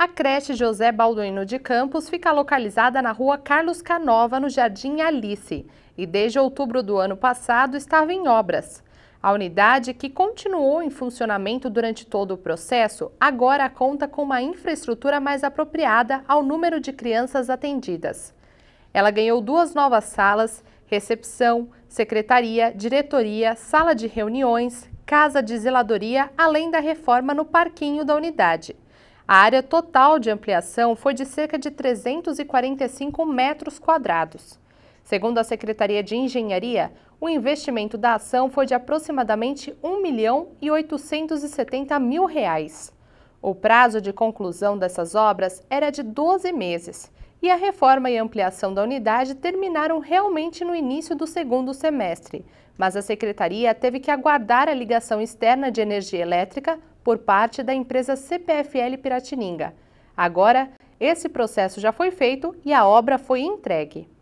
A creche José Balduino de Campos fica localizada na rua Carlos Canova, no Jardim Alice, e desde outubro do ano passado estava em obras. A unidade, que continuou em funcionamento durante todo o processo, agora conta com uma infraestrutura mais apropriada ao número de crianças atendidas. Ela ganhou duas novas salas, recepção, secretaria, diretoria, sala de reuniões, casa de zeladoria, além da reforma no parquinho da unidade. A área total de ampliação foi de cerca de 345 metros quadrados. Segundo a Secretaria de Engenharia, o investimento da ação foi de aproximadamente 1 milhão e 870 mil reais. O prazo de conclusão dessas obras era de 12 meses e a reforma e ampliação da unidade terminaram realmente no início do segundo semestre, mas a Secretaria teve que aguardar a ligação externa de energia elétrica por parte da empresa CPFL Piratininga. Agora, esse processo já foi feito e a obra foi entregue.